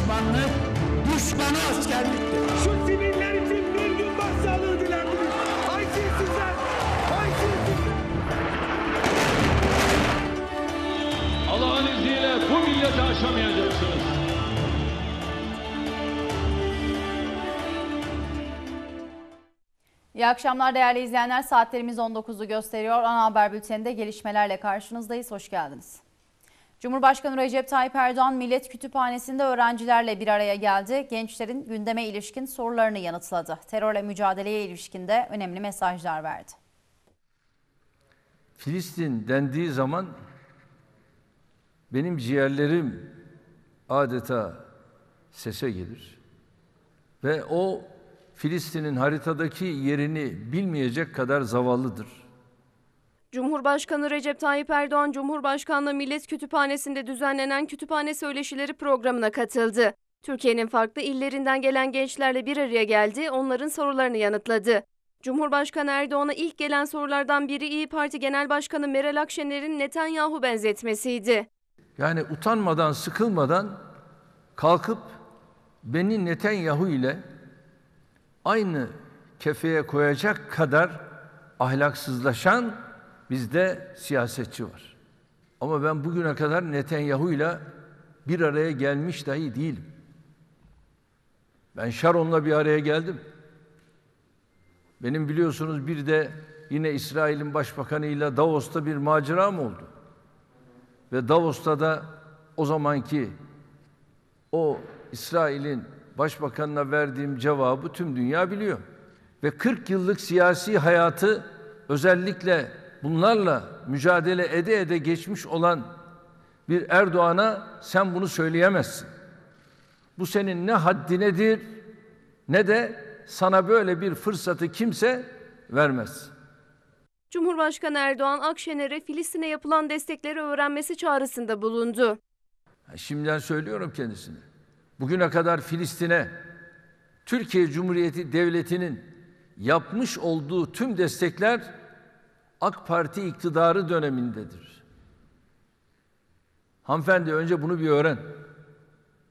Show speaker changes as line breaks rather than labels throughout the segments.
düşmanlık, düşmana askerliktir. Şu siviller için bir gün başsağlığı dilendiniz. Haysiyetsizler, haysiyetsizler.
Allah'ın izniyle bu milleti aşamayacaksınız.
İyi akşamlar değerli izleyenler. Saatlerimiz 19'u gösteriyor. Ana Haber Bülteni'nde gelişmelerle karşınızdayız. Hoş geldiniz. Cumhurbaşkanı Recep Tayyip Erdoğan Millet Kütüphanesi'nde öğrencilerle bir araya geldi. Gençlerin gündeme ilişkin sorularını yanıtladı. Terörle mücadeleye ilişkin de önemli mesajlar verdi.
Filistin dendiği zaman benim ciğerlerim adeta sese gelir. Ve o Filistin'in haritadaki yerini bilmeyecek kadar zavallıdır.
Cumhurbaşkanı Recep Tayyip Erdoğan, Cumhurbaşkanlığı Millet Kütüphanesi'nde düzenlenen Kütüphane Söyleşileri programına katıldı. Türkiye'nin farklı illerinden gelen gençlerle bir araya geldi, onların sorularını yanıtladı. Cumhurbaşkanı Erdoğan'a ilk gelen sorulardan biri İyi Parti Genel Başkanı Meral Akşener'in Netanyahu benzetmesiydi.
Yani utanmadan, sıkılmadan kalkıp beni Netanyahu ile aynı kefeye koyacak kadar ahlaksızlaşan Bizde siyasetçi var. Ama ben bugüne kadar Netanyahu ile bir araya gelmiş dahi değilim. Ben Sharon'la bir araya geldim. Benim biliyorsunuz bir de yine İsrail'in başbakanıyla Davos'ta bir macera mı oldu? Ve Davos'ta da o zamanki o İsrail'in başbakanına verdiğim cevabı tüm dünya biliyor. Ve 40 yıllık siyasi hayatı özellikle bunlarla mücadele ede ede geçmiş olan bir Erdoğan'a sen bunu söyleyemezsin. Bu senin ne haddinedir ne de sana böyle bir fırsatı kimse vermez.
Cumhurbaşkanı Erdoğan Akşener'e Filistin'e yapılan destekleri öğrenmesi çağrısında bulundu.
Şimdiden söylüyorum kendisine. Bugüne kadar Filistin'e Türkiye Cumhuriyeti Devleti'nin yapmış olduğu tüm destekler AK Parti iktidarı dönemindedir. Hanımefendi önce bunu bir öğren.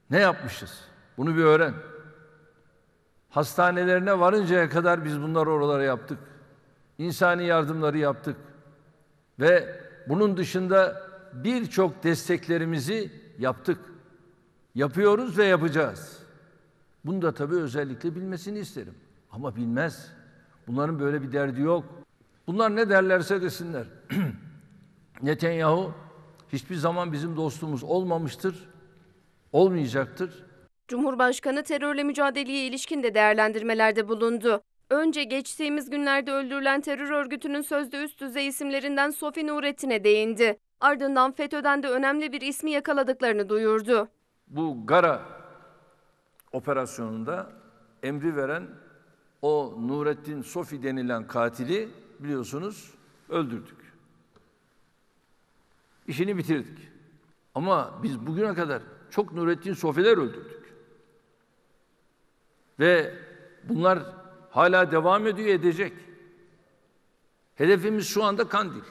Ne yapmışız? Bunu bir öğren. Hastanelerine varıncaya kadar biz bunları oralara yaptık. İnsani yardımları yaptık. Ve bunun dışında birçok desteklerimizi yaptık. Yapıyoruz ve yapacağız. Bunu da tabii özellikle bilmesini isterim. Ama bilmez. Bunların böyle bir derdi yok. Bunlar ne derlerse desinler. Netanyahu hiçbir zaman bizim dostumuz olmamıştır, olmayacaktır.
Cumhurbaşkanı terörle mücadeleye ilişkin de değerlendirmelerde bulundu. Önce geçtiğimiz günlerde öldürülen terör örgütünün sözde üst düzey isimlerinden Sofi Nurettin'e değindi. Ardından FETÖ'den de önemli bir ismi yakaladıklarını duyurdu.
Bu Gara operasyonunda emri veren o Nurettin Sofi denilen katili biliyorsunuz öldürdük. İşini bitirdik. Ama biz bugüne kadar çok Nurettin Sofiler öldürdük. Ve bunlar hala devam ediyor edecek. Hedefimiz şu anda Kandil.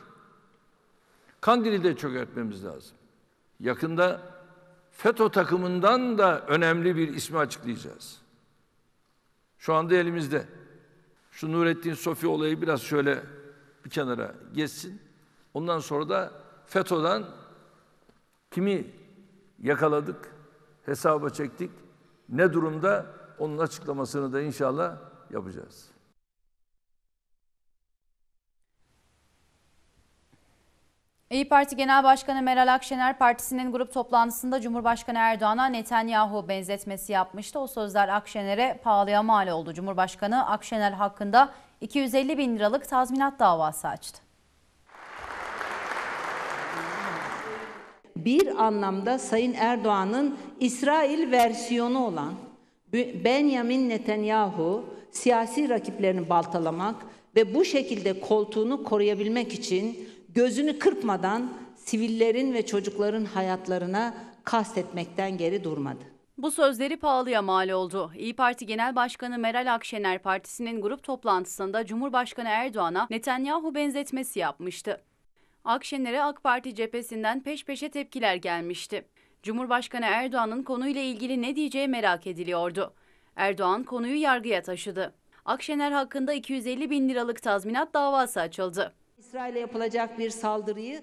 Kandil'i de çok etmemiz lazım. Yakında FETÖ takımından da önemli bir ismi açıklayacağız. Şu anda elimizde. Şu Nurettin Sofi olayı biraz şöyle bir kenara geçsin. Ondan sonra da FETÖ'den kimi yakaladık, hesaba çektik, ne durumda onun açıklamasını da inşallah yapacağız.
İyi Parti Genel Başkanı Meral Akşener partisinin grup toplantısında Cumhurbaşkanı Erdoğan'a Netanyahu benzetmesi yapmıştı. O sözler Akşener'e pahalıya mal oldu. Cumhurbaşkanı Akşener hakkında 250 bin liralık tazminat davası açtı. Bir anlamda Sayın Erdoğan'ın İsrail versiyonu olan Benjamin Netanyahu siyasi rakiplerini baltalamak ve bu şekilde koltuğunu koruyabilmek için gözünü kırpmadan sivillerin ve çocukların hayatlarına kastetmekten geri durmadı. Bu sözleri pahalıya mal oldu. İyi Parti Genel Başkanı Meral Akşener partisinin grup toplantısında Cumhurbaşkanı Erdoğan'a Netanyahu benzetmesi yapmıştı. Akşener'e AK Parti cephesinden peş peşe tepkiler gelmişti. Cumhurbaşkanı Erdoğan'ın konuyla ilgili ne diyeceği merak ediliyordu. Erdoğan konuyu yargıya taşıdı. Akşener hakkında 250 bin liralık tazminat davası açıldı sırayla yapılacak bir saldırıyı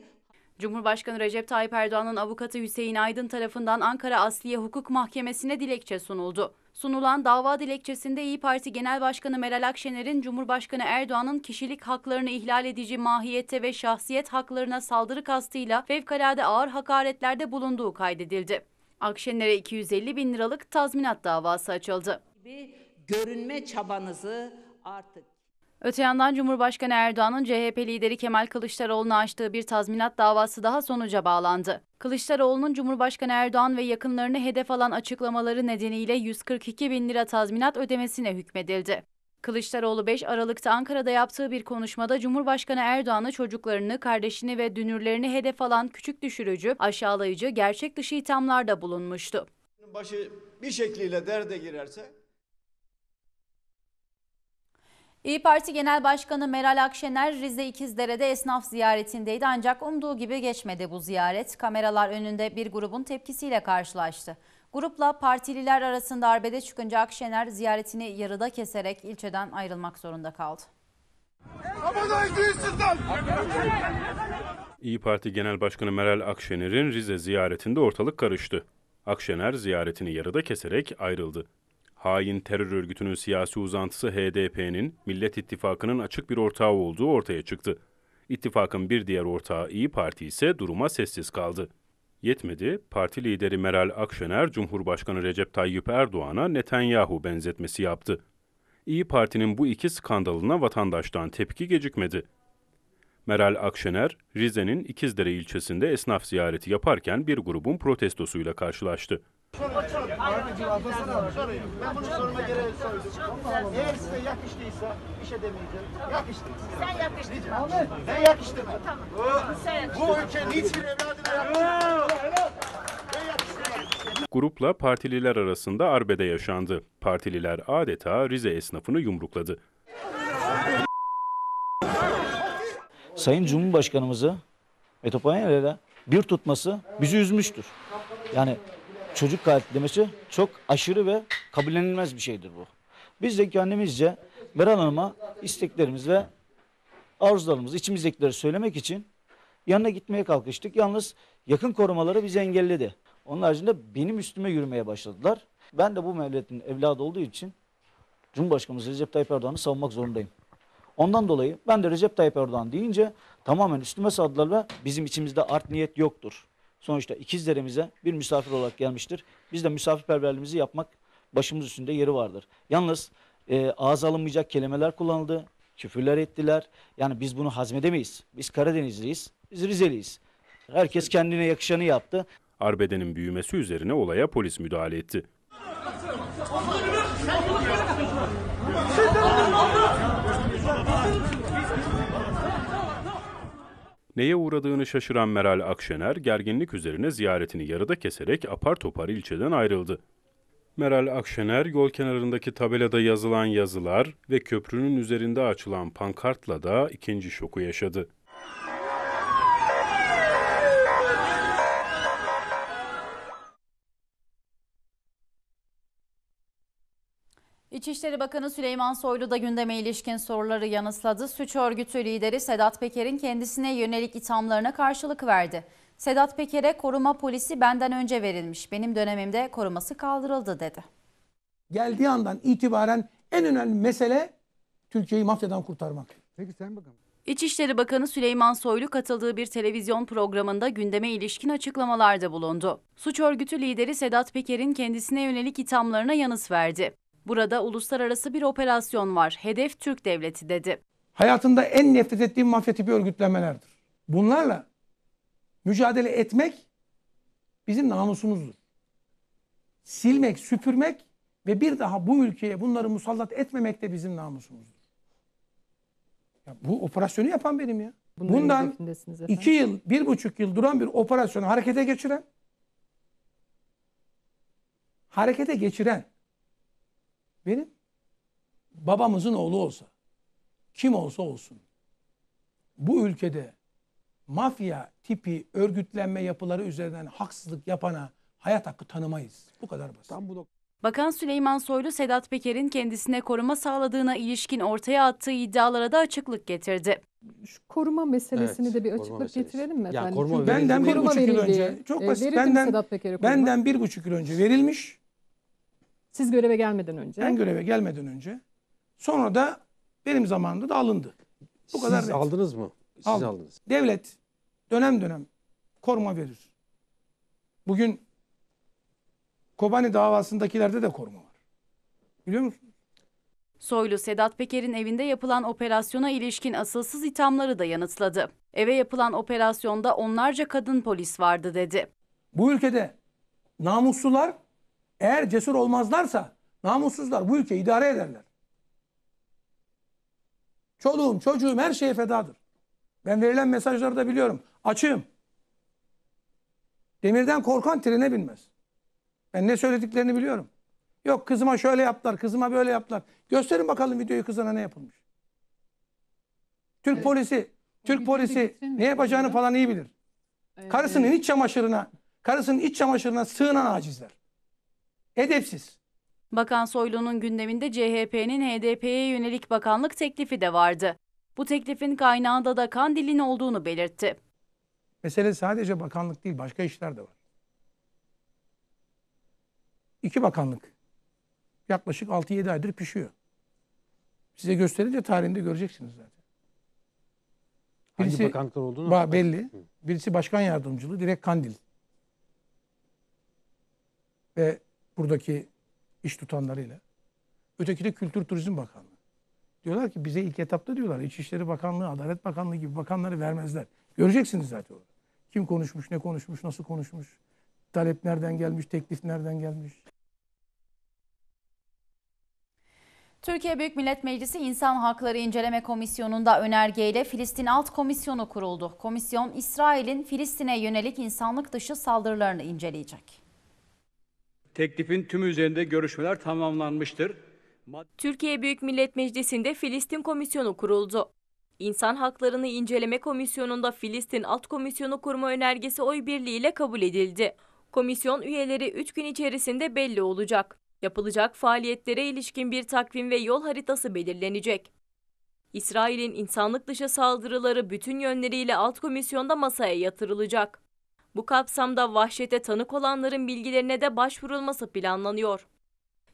Cumhurbaşkanı Recep Tayyip Erdoğan'ın avukatı Hüseyin Aydın tarafından Ankara Asliye Hukuk Mahkemesi'ne dilekçe sunuldu. Sunulan dava dilekçesinde İyi Parti Genel Başkanı Meral Akşener'in Cumhurbaşkanı Erdoğan'ın kişilik haklarını ihlal edici mahiyette ve şahsiyet haklarına saldırı kastıyla fevkalade ağır hakaretlerde bulunduğu kaydedildi. Akşener'e 250 bin liralık tazminat davası açıldı. Görünme çabanızı artık Öte yandan Cumhurbaşkanı Erdoğan'ın CHP lideri Kemal Kılıçdaroğlu'na açtığı bir tazminat davası daha sonuca bağlandı. Kılıçdaroğlu'nun Cumhurbaşkanı Erdoğan ve yakınlarını hedef alan açıklamaları nedeniyle 142 bin lira tazminat ödemesine hükmedildi. Kılıçdaroğlu 5 Aralık'ta Ankara'da yaptığı bir konuşmada Cumhurbaşkanı Erdoğan'ı çocuklarını, kardeşini ve dünürlerini hedef alan küçük düşürücü, aşağılayıcı, gerçek dışı ithamlarda bulunmuştu. Başı bir şekliyle derde girerse İyi Parti Genel Başkanı Meral Akşener Rize İkizdere'de esnaf ziyaretindeydi ancak umduğu gibi geçmedi bu ziyaret. Kameralar önünde bir grubun tepkisiyle karşılaştı. Grupla partililer arasında arbede çıkınca Akşener ziyaretini yarıda keserek ilçeden ayrılmak zorunda kaldı.
İyi Parti Genel Başkanı Meral Akşener'in Rize ziyaretinde ortalık karıştı. Akşener ziyaretini yarıda keserek ayrıldı hain terör örgütünün siyasi uzantısı HDP'nin Millet İttifakı'nın açık bir ortağı olduğu ortaya çıktı. İttifakın bir diğer ortağı İyi Parti ise duruma sessiz kaldı. Yetmedi, parti lideri Meral Akşener, Cumhurbaşkanı Recep Tayyip Erdoğan'a Netanyahu benzetmesi yaptı. İyi Parti'nin bu iki skandalına vatandaştan tepki gecikmedi. Meral Akşener, Rize'nin İkizdere ilçesinde esnaf ziyareti yaparken bir grubun protestosuyla karşılaştı.
Ben bunu soruma gerek soruyorum. Eğer
size yakıştıysa bir şey demeyeceğim. Yakıştıysa. Sen yakıştırma. Ben yakıştırmam. Tamam. Sen yakıştırma. Bu ülkenin hiçbir evladına yakıştırmam.
Ben yakıştırmam. Grupla partililer arasında arbede yaşandı. Partililer adeta Rize esnafını yumrukladı. Sayın Cumhurbaşkanımızı Etopanya'yla bir tutması bizi üzmüştür. Yani
çocuk katlemesi çok aşırı ve kabullenilmez bir şeydir bu. Biz de kendimizce Meral Hanım'a isteklerimiz ve arzularımız içimizdekileri söylemek için yanına gitmeye kalkıştık. Yalnız yakın korumaları bizi engelledi. Onun haricinde benim üstüme yürümeye başladılar. Ben de bu memleketin evladı olduğu için Cumhurbaşkanımız Recep Tayyip Erdoğan'ı savunmak zorundayım. Ondan dolayı ben de Recep Tayyip Erdoğan deyince tamamen üstüme saldılar ve bizim içimizde art niyet yoktur sonuçta ikizlerimize bir misafir olarak gelmiştir. Biz de misafirperverliğimizi yapmak başımız üstünde yeri vardır. Yalnız e, ağız alınmayacak kelimeler kullanıldı, küfürler ettiler. Yani biz bunu hazmedemeyiz. Biz Karadenizliyiz,
biz Rizeliyiz. Herkes kendine yakışanı yaptı. Arbedenin büyümesi üzerine olaya polis müdahale etti. Neye uğradığını şaşıran Meral Akşener, gerginlik üzerine ziyaretini yarıda keserek apar topar ilçeden ayrıldı. Meral Akşener yol kenarındaki tabelada yazılan yazılar ve köprünün üzerinde açılan pankartla da ikinci şoku yaşadı.
İçişleri Bakanı Süleyman Soylu da gündeme ilişkin soruları yanıtladı. Suç örgütü lideri Sedat Peker'in kendisine yönelik ithamlarına karşılık verdi. Sedat Peker'e koruma polisi benden önce verilmiş. Benim dönemimde koruması kaldırıldı dedi.
Geldiği andan itibaren en önemli mesele Türkiye'yi mafyadan kurtarmak.
Peki sen bakalım. İçişleri Bakanı Süleyman Soylu katıldığı bir televizyon programında gündeme ilişkin açıklamalarda bulundu. Suç örgütü lideri Sedat Peker'in kendisine yönelik ithamlarına yanıt verdi. Burada uluslararası bir operasyon var. Hedef Türk devleti dedi.
Hayatında en nefret ettiğim mafya tipi örgütlenmelerdir. Bunlarla mücadele etmek bizim namusumuzdur. Silmek, süpürmek ve bir daha bu ülkeye bunları musallat etmemek de bizim namusumuzdur. Ya bu operasyonu yapan benim ya. Bunun Bundan iki yıl, bir buçuk yıl duran bir operasyonu harekete geçiren, harekete geçiren benim babamızın oğlu olsa, kim olsa olsun, bu ülkede mafya tipi örgütlenme yapıları üzerinden haksızlık yapana hayat hakkı tanımayız. Bu kadar basit. Tam bu
Bakan Süleyman Soylu, Sedat Peker'in kendisine koruma sağladığına ilişkin ortaya attığı iddialara da açıklık getirdi.
Şu koruma meselesini evet, de bir açıklık meselesi. getirelim
mi? Ya,
ee, koruma benden bir buçuk yıl önce, çok basit, benden, benden bir buçuk yıl önce verilmiş
siz göreve gelmeden önce. Ben göreve gelmeden
önce. Sonra da benim zamanımda da alındı. Bu Siz kadar net. aldınız mı? Siz Aldım. aldınız. Devlet dönem dönem koruma verir. Bugün Kobani davasındakilerde de koruma var. Biliyor musunuz? Soylu,
Sedat Peker'in evinde yapılan operasyona ilişkin asılsız ithamları da yanıtladı. Eve yapılan operasyonda onlarca kadın polis vardı dedi.
Bu ülkede namuslular eğer cesur olmazlarsa namussuzlar bu ülkeyi idare ederler. Çoluğum, çocuğum her şeye fedadır. Ben verilen mesajları da biliyorum. Açığım. Demirden korkan trene binmez. Ben ne söylediklerini biliyorum. Yok kızıma şöyle yaptılar, kızıma böyle yaptılar. Gösterin bakalım videoyu kızına ne yapılmış. Türk evet. polisi, Türk polisi ne yapacağını falan iyi bilir. Karısının iç çamaşırına, karısının iç çamaşırına sığınan acizler. Hedefsiz.
Bakan Soylu'nun gündeminde CHP'nin HDP'ye yönelik bakanlık teklifi de vardı. Bu teklifin kaynağında da Kandil'in olduğunu belirtti.
Mesele sadece bakanlık değil, başka işler de var. İki bakanlık yaklaşık 6-7 aydır pişiyor. Size gösterince tarihinde göreceksiniz zaten. Birisi, Hangi bakanlıklar olduğunu? Ba belli. Birisi başkan yardımcılığı direkt Kandil. Ve Buradaki iş tutanlarıyla. Öteki de Kültür Turizm Bakanlığı. Diyorlar ki bize ilk etapta diyorlar İçişleri Bakanlığı, Adalet Bakanlığı gibi bakanları vermezler. Göreceksiniz zaten orada. Kim konuşmuş, ne konuşmuş, nasıl konuşmuş, talep nereden gelmiş, teklif nereden gelmiş.
Türkiye Büyük Millet Meclisi İnsan Hakları İnceleme Komisyonu'nda önergeyle Filistin Alt Komisyonu kuruldu. Komisyon İsrail'in Filistin'e yönelik insanlık dışı saldırılarını inceleyecek. Teklifin tümü üzerinde görüşmeler tamamlanmıştır.
Türkiye Büyük Millet Meclisi'nde Filistin Komisyonu kuruldu. İnsan Haklarını İnceleme Komisyonu'nda Filistin Alt Komisyonu kurma önergesi oy birliğiyle kabul edildi. Komisyon üyeleri 3 gün içerisinde belli olacak. Yapılacak faaliyetlere ilişkin bir takvim ve yol haritası belirlenecek. İsrail'in insanlık dışı saldırıları bütün yönleriyle alt komisyonda masaya yatırılacak. Bu kapsamda vahşete tanık olanların bilgilerine de başvurulması planlanıyor.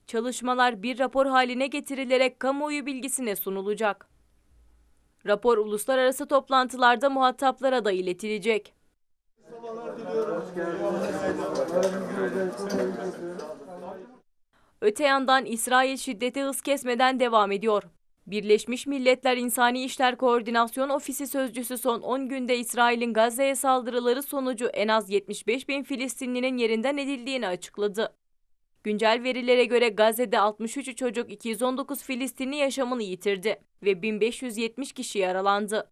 Çalışmalar bir rapor haline getirilerek kamuoyu bilgisine sunulacak. Rapor uluslararası toplantılarda muhataplara da iletilecek. Öte yandan İsrail şiddete hız kesmeden devam ediyor. Birleşmiş Milletler İnsani İşler Koordinasyon Ofisi sözcüsü son 10 günde İsrail'in Gazze'ye saldırıları sonucu en az 75 bin Filistinlinin yerinden edildiğini açıkladı. Güncel verilere göre Gazze'de 63 çocuk 219 Filistinli yaşamını yitirdi ve 1570 kişi yaralandı.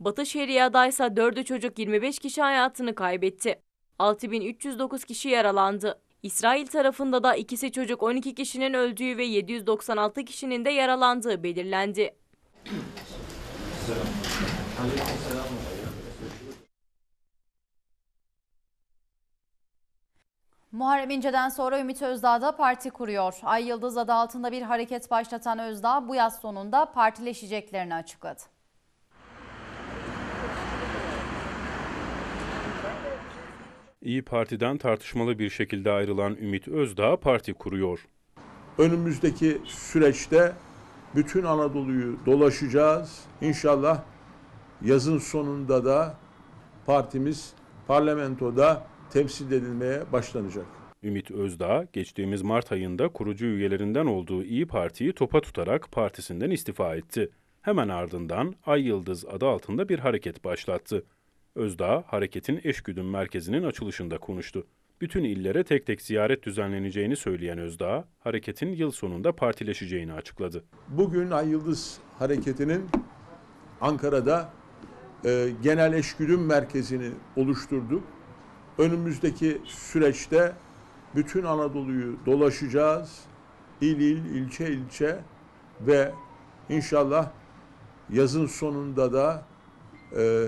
Batı Şeria'da ise 4'ü çocuk 25 kişi hayatını kaybetti. 6309 kişi yaralandı. İsrail tarafında da ikisi çocuk 12 kişinin öldüğü ve 796 kişinin de yaralandığı belirlendi.
Muharrem İnce'den sonra Ümit Özdağ da parti kuruyor. Ay Yıldız adı altında bir hareket başlatan Özdağ bu yaz sonunda partileşeceklerini açıkladı.
İyi Parti'den tartışmalı bir şekilde ayrılan Ümit Özdağ parti kuruyor. Önümüzdeki süreçte bütün Anadolu'yu dolaşacağız. İnşallah yazın sonunda
da partimiz parlamentoda temsil edilmeye başlanacak.
Ümit Özdağ, geçtiğimiz Mart ayında kurucu üyelerinden olduğu İyi Parti'yi topa tutarak partisinden istifa etti. Hemen ardından Ay Yıldız adı altında bir hareket başlattı. Özdağ, hareketin Eşgüdüm Merkezi'nin açılışında konuştu. Bütün illere tek tek ziyaret düzenleneceğini söyleyen Özdağ, hareketin yıl sonunda partileşeceğini açıkladı. Bugün Ay Yıldız Hareketi'nin Ankara'da e, genel
eşgüdüm merkezini oluşturduk. Önümüzdeki süreçte bütün Anadolu'yu dolaşacağız. İl il, ilçe ilçe ve inşallah yazın sonunda da e,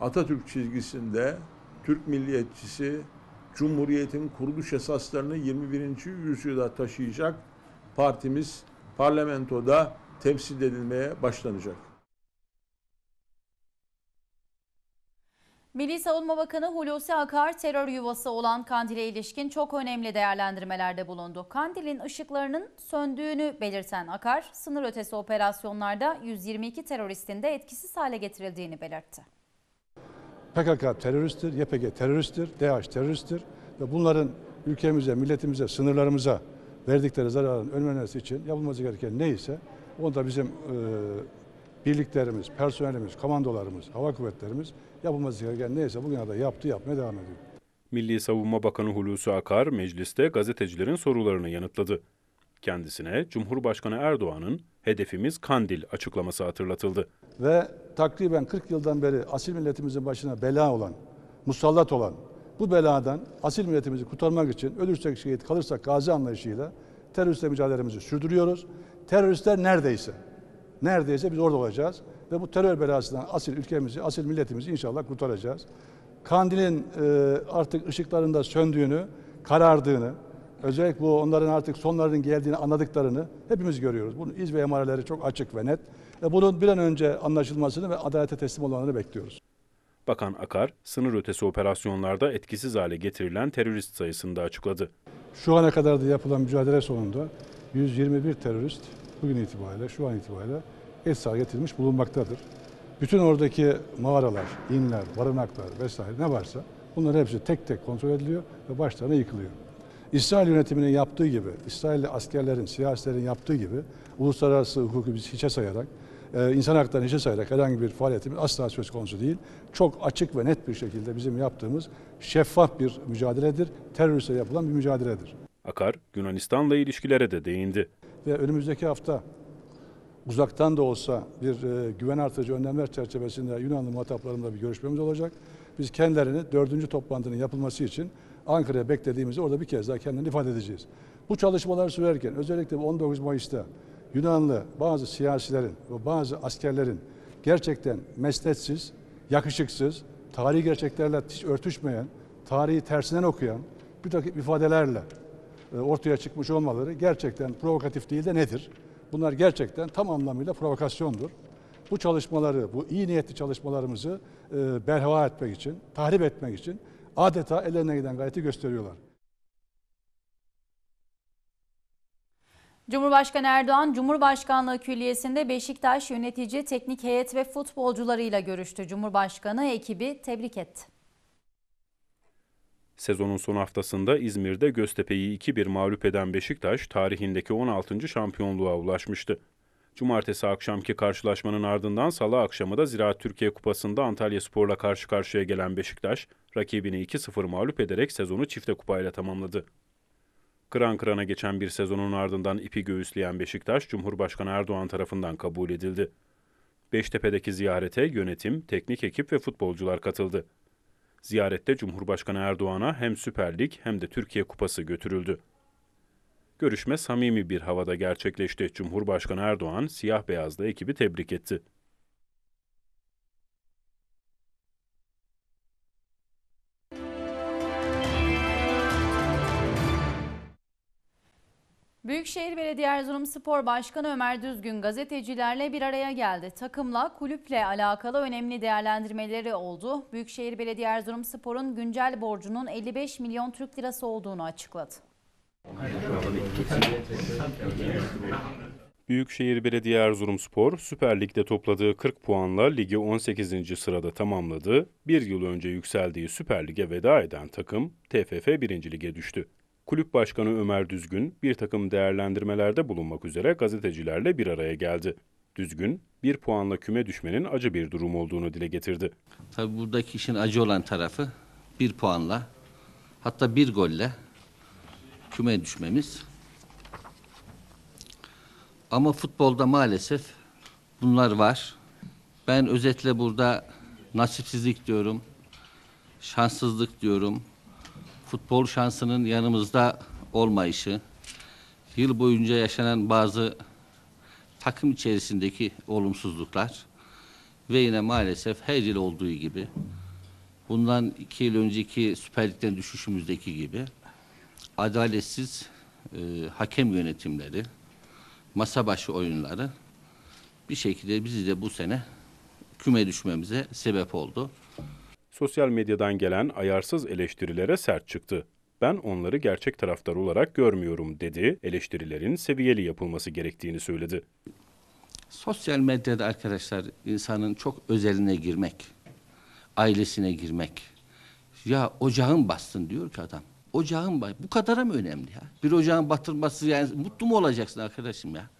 Atatürk çizgisinde Türk milliyetçisi Cumhuriyet'in kuruluş esaslarını 21. yüzyılda taşıyacak partimiz parlamentoda temsil edilmeye başlanacak.
Milli Savunma Bakanı Hulusi Akar terör yuvası olan Kandil'e ilişkin çok önemli değerlendirmelerde bulundu. Kandil'in ışıklarının söndüğünü belirten Akar, sınır ötesi operasyonlarda 122 teröristin de etkisiz hale getirildiğini belirtti.
PKK teröristtir, YPG teröristtir, DH teröristtir ve bunların ülkemize, milletimize, sınırlarımıza verdikleri zararın önlenmesi için yapılması gereken neyse onu da bizim e, birliklerimiz, personelimiz, komandolarımız, hava kuvvetlerimiz yapılması gereken neyse bugüne kadar yaptı, yapmaya devam ediyor.
Milli Savunma Bakanı Hulusi Akar mecliste gazetecilerin sorularını yanıtladı. Kendisine Cumhurbaşkanı Erdoğan'ın hedefimiz Kandil açıklaması hatırlatıldı.
Ve takriben 40 yıldan beri asil milletimizin başına bela olan, musallat olan bu beladan asil milletimizi kurtarmak için ölürsek şehit kalırsak gazi anlayışıyla teröristle mücadelemizi sürdürüyoruz. Teröristler neredeyse, neredeyse biz orada olacağız ve bu terör belasından asil ülkemizi, asil milletimizi inşallah kurtaracağız. Kandil'in e, artık ışıklarında söndüğünü, karardığını, özellikle bu onların artık sonlarının geldiğini anladıklarını hepimiz görüyoruz. Bunun iz ve emareleri çok açık ve net. E bunun bir an önce anlaşılmasını ve adalete teslim olmalarını bekliyoruz.
Bakan Akar, sınır ötesi operasyonlarda etkisiz hale getirilen terörist sayısını da açıkladı.
Şu ana kadar da yapılan mücadele sonunda 121 terörist bugün itibariyle, şu an itibariyle etkisiz getirilmiş bulunmaktadır. Bütün oradaki mağaralar, inler, barınaklar vesaire ne varsa bunların hepsi tek tek kontrol ediliyor ve başlarına yıkılıyor. İsrail yönetiminin yaptığı gibi, İsrail askerlerin, siyasilerin yaptığı gibi uluslararası hukuku biz hiçe sayarak, e, insan haklarını hiçe sayarak herhangi bir faaliyetimiz asla söz konusu değil. Çok açık ve net bir şekilde bizim yaptığımız şeffaf bir mücadeledir. Teröristle yapılan bir
mücadeledir. Akar, Yunanistan'la ilişkilere de değindi.
Ve önümüzdeki hafta uzaktan da olsa bir e, güven artırıcı önlemler çerçevesinde Yunanlı muhataplarımla bir görüşmemiz olacak. Biz kendilerini dördüncü toplantının yapılması için Ankara'ya beklediğimizi orada bir kez daha kendini ifade edeceğiz. Bu çalışmalar sürerken özellikle 19 Mayıs'ta Yunanlı bazı siyasilerin ve bazı askerlerin gerçekten mesnetsiz, yakışıksız, tarihi gerçeklerle hiç örtüşmeyen, tarihi tersinden okuyan bir takım ifadelerle e, ortaya çıkmış olmaları gerçekten provokatif değil de nedir? Bunlar gerçekten tam anlamıyla provokasyondur. Bu çalışmaları, bu iyi niyetli çalışmalarımızı e, berhava etmek için, tahrip etmek için adeta ellerine giden gayreti gösteriyorlar.
Cumhurbaşkanı Erdoğan, Cumhurbaşkanlığı Külliyesi'nde Beşiktaş yönetici, teknik heyet ve futbolcularıyla görüştü. Cumhurbaşkanı ekibi tebrik etti.
Sezonun son haftasında İzmir'de Göztepe'yi 2-1 mağlup eden Beşiktaş, tarihindeki 16. şampiyonluğa ulaşmıştı. Cumartesi akşamki karşılaşmanın ardından salı akşamı da Ziraat Türkiye Kupası'nda Antalya Spor'la karşı karşıya gelen Beşiktaş, rakibini 2-0 mağlup ederek sezonu çifte kupayla tamamladı. Kıran kırana geçen bir sezonun ardından ipi göğüsleyen Beşiktaş, Cumhurbaşkanı Erdoğan tarafından kabul edildi. Beştepe'deki ziyarete yönetim, teknik ekip ve futbolcular katıldı. Ziyarette Cumhurbaşkanı Erdoğan'a hem Süper Lig hem de Türkiye Kupası götürüldü. Görüşme samimi bir havada gerçekleşti. Cumhurbaşkanı Erdoğan siyah beyazlı ekibi tebrik etti.
Büyükşehir Belediye Erzurum Spor Başkanı Ömer Düzgün gazetecilerle bir araya geldi. Takımla, kulüple alakalı önemli değerlendirmeleri oldu. Büyükşehir Belediye Erzurum Spor'un güncel borcunun 55 milyon Türk lirası olduğunu açıkladı.
Büyükşehir Belediye Erzurumspor Süper Lig'de topladığı 40 puanla ligi 18. sırada tamamladı. Bir yıl önce yükseldiği Süper Lig'e veda eden takım TFF 1. Lig'e düştü kulüp başkanı Ömer Düzgün bir takım değerlendirmelerde bulunmak üzere gazetecilerle bir araya geldi. Düzgün, bir puanla küme düşmenin acı bir durum olduğunu dile getirdi. Tabii
buradaki işin acı olan tarafı bir puanla hatta bir golle küme düşmemiz. Ama futbolda maalesef bunlar var. Ben özetle burada nasipsizlik diyorum, şanssızlık diyorum, futbol şansının yanımızda olmayışı, yıl boyunca yaşanan bazı takım içerisindeki olumsuzluklar ve yine maalesef her yıl olduğu gibi bundan iki yıl önceki Süper Lig'den düşüşümüzdeki gibi adaletsiz e, hakem yönetimleri, masa başı oyunları
bir şekilde bizi de bu sene küme düşmemize sebep oldu sosyal medyadan gelen ayarsız eleştirilere sert çıktı. Ben onları gerçek taraftar olarak görmüyorum dedi. Eleştirilerin seviyeli yapılması gerektiğini söyledi.
Sosyal medyada arkadaşlar insanın çok özeline girmek, ailesine girmek. Ya ocağın bastın diyor ki adam. Ocağın bu kadara mı önemli ya? Bir ocağın batırması yani mutlu mu olacaksın arkadaşım ya?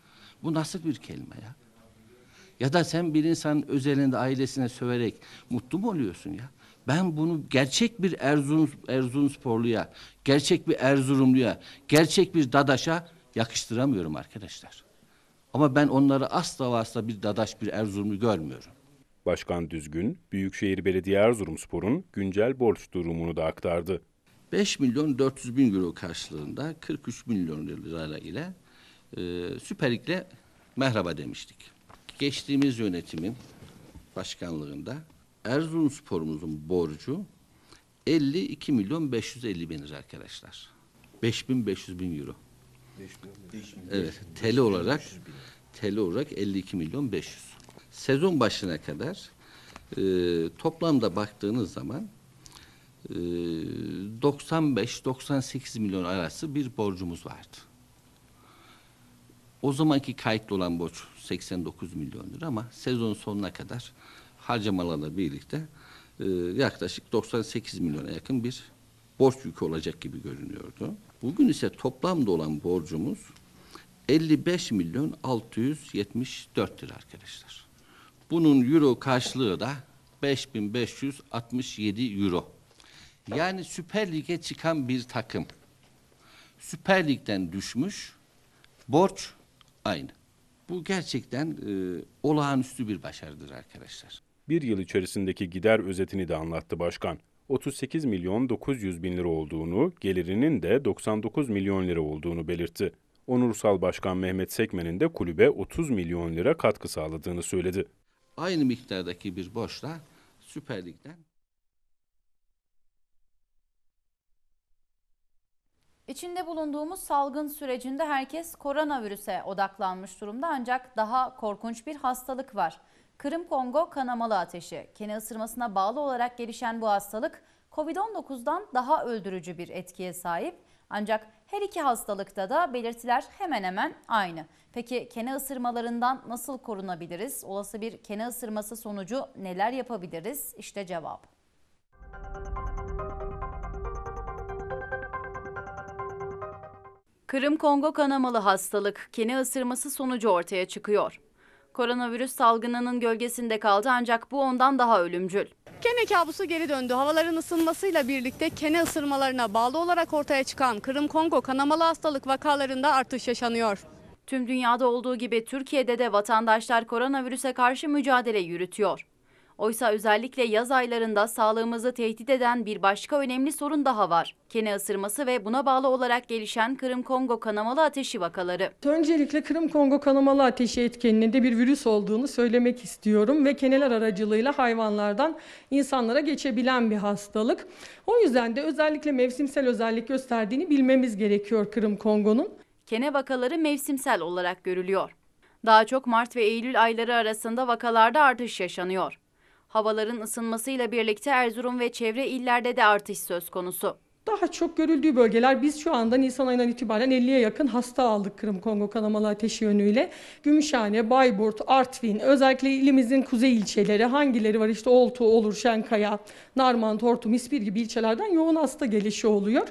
Bu nasıl bir kelime ya? Ya da sen bir insanın özelinde ailesine söverek mutlu mu oluyorsun ya? Ben bunu gerçek bir Erzurum, Erzurumsporluya, gerçek bir Erzurumluya, gerçek bir Dadaş'a yakıştıramıyorum arkadaşlar. Ama ben onları
asla asla bir Dadaş, bir Erzurumlu görmüyorum. Başkan Düzgün, Büyükşehir Belediye Erzurumspor'un güncel borç durumunu da aktardı. 5 milyon 400 bin euro
karşılığında 43 milyon lira ile e, Süper Lig'le merhaba demiştik. Geçtiğimiz yönetimin başkanlığında Erzurumspor'umuzun borcu 52 milyon 550 bin lira arkadaşlar. 5500 bin euro. 5 milyon, evet, TL olarak TL olarak 52 milyon 500. Sezon başına kadar e, toplamda baktığınız zaman e, 95-98 milyon arası bir borcumuz vardı. O zamanki kayıtlı olan borç 89 milyon lira ama sezon sonuna kadar harcamalarla birlikte e, yaklaşık 98 milyona yakın bir borç yükü olacak gibi görünüyordu. Bugün ise toplamda olan borcumuz 55 milyon 674 lira arkadaşlar. Bunun euro karşılığı da 5567 euro. Yani Süper Lig'e çıkan bir takım Süper Lig'den düşmüş, borç aynı. Bu gerçekten
e, olağanüstü bir başarıdır arkadaşlar bir yıl içerisindeki gider özetini de anlattı başkan. 38 milyon 900 bin lira olduğunu, gelirinin de 99 milyon lira olduğunu belirtti. Onursal Başkan Mehmet Sekmen'in de kulübe 30 milyon lira katkı sağladığını söyledi.
Aynı miktardaki bir borçla Süper Lig'den
İçinde bulunduğumuz salgın sürecinde herkes koronavirüse odaklanmış durumda ancak daha korkunç bir hastalık var. Kırım-Kongo kanamalı ateşi. Kene ısırmasına bağlı olarak gelişen bu hastalık COVID-19'dan daha öldürücü bir etkiye sahip. Ancak her iki hastalıkta da belirtiler hemen hemen aynı. Peki kene ısırmalarından nasıl korunabiliriz? Olası bir kene ısırması sonucu neler yapabiliriz? İşte cevap. Kırım Kongo kanamalı hastalık kene ısırması sonucu ortaya çıkıyor. Koronavirüs salgınının gölgesinde kaldı ancak bu ondan daha ölümcül. Kene kabusu geri döndü. Havaların ısınmasıyla birlikte kene ısırmalarına bağlı olarak ortaya çıkan Kırım-Kongo kanamalı hastalık vakalarında artış yaşanıyor. Tüm dünyada olduğu gibi Türkiye'de de vatandaşlar koronavirüse karşı mücadele yürütüyor. Oysa özellikle yaz aylarında sağlığımızı tehdit eden bir başka önemli sorun daha var. Kene ısırması ve buna bağlı olarak
gelişen Kırım-Kongo kanamalı ateşi vakaları. Öncelikle Kırım-Kongo kanamalı ateşi etkeninin de bir virüs olduğunu söylemek istiyorum ve keneler aracılığıyla hayvanlardan insanlara geçebilen bir hastalık. O yüzden de özellikle mevsimsel özellik gösterdiğini bilmemiz gerekiyor Kırım-Kongo'nun. Kene vakaları mevsimsel olarak görülüyor. Daha çok Mart
ve Eylül ayları arasında vakalarda artış yaşanıyor. Havaların ısınmasıyla birlikte Erzurum ve çevre illerde de artış söz konusu.
Daha çok görüldüğü bölgeler biz şu anda Nisan ayından itibaren 50'ye yakın hasta aldık Kırım Kongo kanamalı ateşi yönüyle. Gümüşhane, Bayburt, Artvin özellikle ilimizin kuzey ilçeleri hangileri var işte Oltu, Olur, Şenkaya, Narman, Hortum, İspir gibi ilçelerden yoğun hasta gelişi oluyor.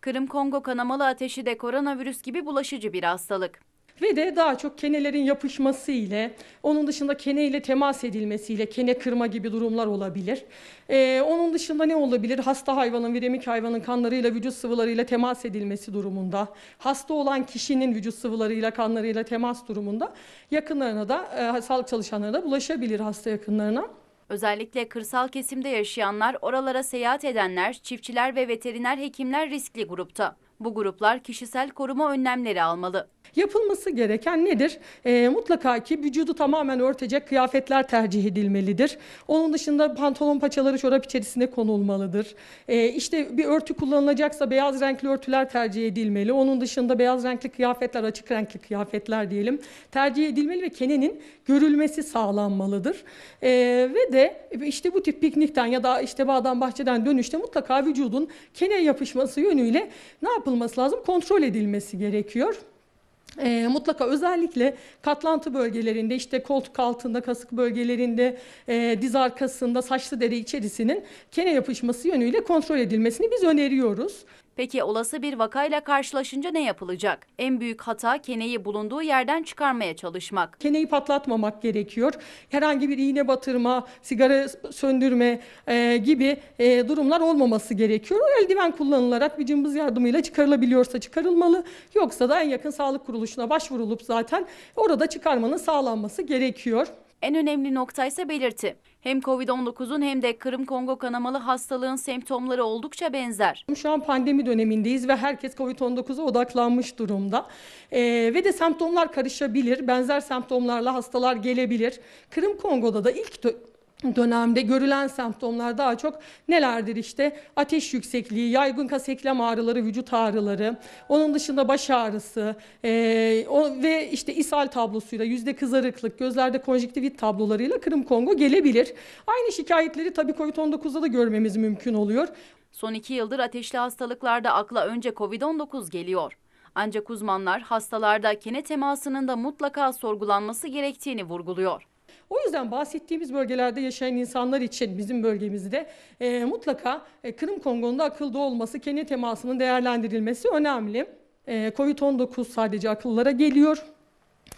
Kırım Kongo kanamalı ateşi de koronavirüs gibi bulaşıcı bir hastalık ve de daha çok kenelerin yapışması ile onun dışında kene ile temas edilmesiyle kene kırma gibi durumlar olabilir. Ee, onun dışında ne olabilir? Hasta hayvanın, viremik hayvanın kanlarıyla, vücut sıvılarıyla temas edilmesi durumunda. Hasta olan kişinin vücut sıvılarıyla, kanlarıyla temas durumunda yakınlarına da, e, sağlık çalışanlarına da bulaşabilir hasta yakınlarına. Özellikle kırsal kesimde yaşayanlar,
oralara seyahat edenler, çiftçiler ve veteriner hekimler riskli grupta. Bu gruplar
kişisel koruma önlemleri almalı. Yapılması gereken nedir? E, mutlaka ki vücudu tamamen örtecek kıyafetler tercih edilmelidir. Onun dışında pantolon paçaları çorap içerisinde konulmalıdır. E, işte bir örtü kullanılacaksa beyaz renkli örtüler tercih edilmeli. Onun dışında beyaz renkli kıyafetler, açık renkli kıyafetler diyelim tercih edilmeli ve kenenin görülmesi sağlanmalıdır. E, ve de işte bu tip piknikten ya da işte bağdan bahçeden dönüşte mutlaka vücudun kene yapışması yönüyle ne yapılması lazım? Kontrol edilmesi gerekiyor. E, mutlaka özellikle katlantı bölgelerinde işte koltuk altında, kasık bölgelerinde, e, diz arkasında, saçlı deri içerisinin kene yapışması yönüyle kontrol edilmesini biz öneriyoruz. Peki olası bir vakayla
karşılaşınca ne yapılacak? En büyük hata keneyi bulunduğu yerden çıkarmaya çalışmak. Keneyi
patlatmamak gerekiyor. Herhangi bir iğne batırma, sigara söndürme e, gibi e, durumlar olmaması gerekiyor. Eldiven kullanılarak bir cımbız yardımıyla çıkarılabiliyorsa çıkarılmalı. Yoksa da en yakın sağlık kuruluşuna başvurulup zaten orada çıkarmanın sağlanması gerekiyor. En önemli nokta ise belirti. Hem Covid-19'un hem de Kırım-Kongo kanamalı hastalığın semptomları oldukça benzer. Şu an pandemi dönemindeyiz ve herkes Covid-19'a odaklanmış durumda. Ee, ve de semptomlar karışabilir, benzer semptomlarla hastalar gelebilir. Kırım-Kongo'da da ilk dönemde görülen semptomlar daha çok nelerdir işte ateş yüksekliği, yaygın kas eklem ağrıları, vücut ağrıları, onun dışında baş ağrısı e, o, ve işte ishal tablosuyla yüzde kızarıklık, gözlerde konjektivit tablolarıyla Kırım Kongo gelebilir. Aynı şikayetleri tabii COVID-19'da da görmemiz mümkün oluyor. Son iki yıldır ateşli hastalıklarda akla önce COVID-19 geliyor.
Ancak uzmanlar hastalarda kene temasının da mutlaka sorgulanması gerektiğini
vurguluyor. O yüzden bahsettiğimiz bölgelerde yaşayan insanlar için bizim bölgemizde e, mutlaka e, Kırım Kongo'nda akılda olması, kendi temasının değerlendirilmesi önemli. E, Covid-19 sadece akıllara geliyor.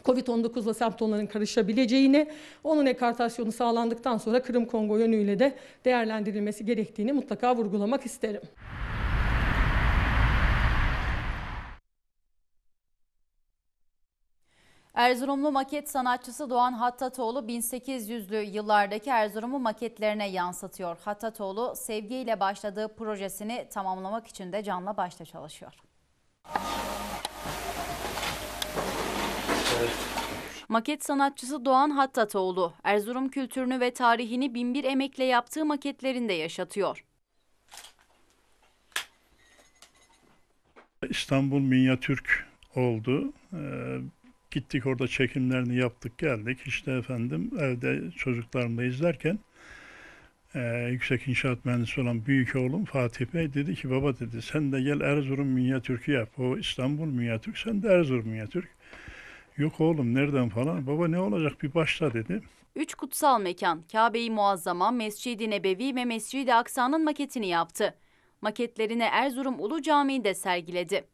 Covid-19 ile semptomların karışabileceğini, onun ekartasyonu sağlandıktan sonra Kırım Kongo yönüyle de değerlendirilmesi gerektiğini mutlaka vurgulamak isterim.
Erzurumlu maket sanatçısı Doğan Hattatoğlu 1800'lü yıllardaki Erzurum'u maketlerine yansıtıyor. Hattatoğlu sevgiyle başladığı projesini tamamlamak için de canla başla çalışıyor. Maket sanatçısı Doğan Hattatoğlu, Erzurum kültürünü ve tarihini binbir emekle yaptığı maketlerinde yaşatıyor.
İstanbul Minyatürk oldu. Ee, Gittik orada çekimlerini yaptık geldik. işte efendim evde çocuklarımla izlerken e, yüksek inşaat mühendisi olan büyük oğlum Fatih Bey dedi ki baba dedi sen de gel Erzurum minyatürkü yap. O İstanbul minyatürk sen de Erzurum minyatürk. Yok oğlum nereden falan. Baba ne olacak bir başla dedi.
Üç kutsal mekan Kabe-i Muazzama, Mescid-i Nebevi ve Mescid-i Aksa'nın maketini yaptı. Maketlerini Erzurum Ulu Camii'de sergiledi.